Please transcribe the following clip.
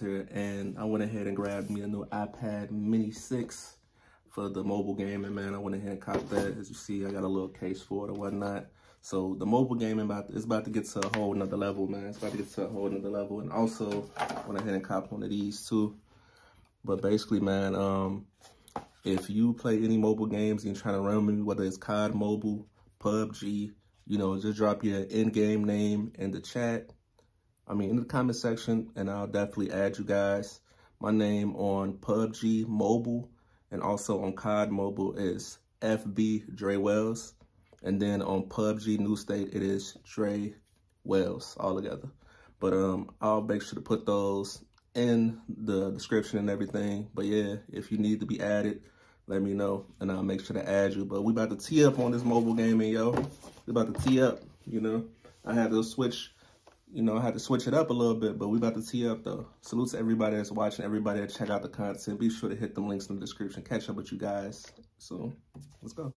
here and I went ahead and grabbed me a new iPad mini 6 for the mobile gaming, man. I went ahead and copped that. As you see, I got a little case for it or whatnot. So the mobile gaming about is about to get to a whole nother level, man. It's about to get to a whole nother level. And also went ahead and copped one of these too. But basically, man, um, if you play any mobile games and you're trying to run me, whether it's COD Mobile, PUBG, you know, just drop your in-game name in the chat I mean, in the comment section, and I'll definitely add you guys. My name on PUBG Mobile and also on COD Mobile is FB Dre Wells. And then on PUBG New State, it is Dre Wells all together. But um, I'll make sure to put those in the description and everything. But yeah, if you need to be added, let me know and I'll make sure to add you. But we about to tee up on this mobile gaming, yo. We about to tee up, you know. I have to switch you know, I had to switch it up a little bit, but we about to tee up though. Salute to everybody that's watching, everybody that check out the content. Be sure to hit the links in the description. Catch up with you guys soon. Let's go.